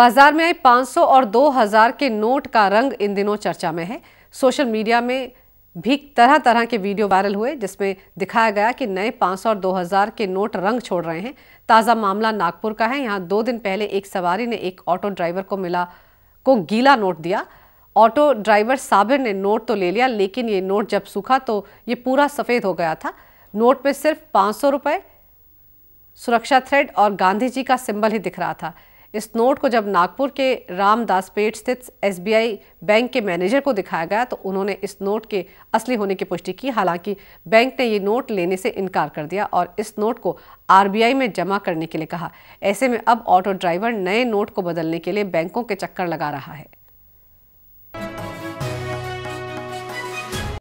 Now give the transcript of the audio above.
बाजार में आए 500 और 2000 के नोट का रंग इन दिनों चर्चा में है सोशल मीडिया में भी तरह तरह के वीडियो वायरल हुए जिसमें दिखाया गया कि नए 500 और 2000 के नोट रंग छोड़ रहे हैं ताज़ा मामला नागपुर का है यहाँ दो दिन पहले एक सवारी ने एक ऑटो ड्राइवर को मिला को गीला नोट दिया ऑटो ड्राइवर साबिर ने नोट तो ले लिया लेकिन ये नोट जब सूखा तो ये पूरा सफ़ेद हो गया था नोट में सिर्फ पाँच सौ सुरक्षा थ्रेड और गांधी जी का सिंबल ही दिख रहा था इस नोट को जब नागपुर के रामदासपेट स्थित एसबीआई बैंक के मैनेजर को दिखाया गया तो उन्होंने इस नोट के असली होने की पुष्टि की हालांकि बैंक ने ये नोट लेने से इनकार कर दिया और इस नोट को आरबीआई में जमा करने के लिए कहा ऐसे में अब ऑटो ड्राइवर नए नोट को बदलने के लिए बैंकों के चक्कर लगा रहा है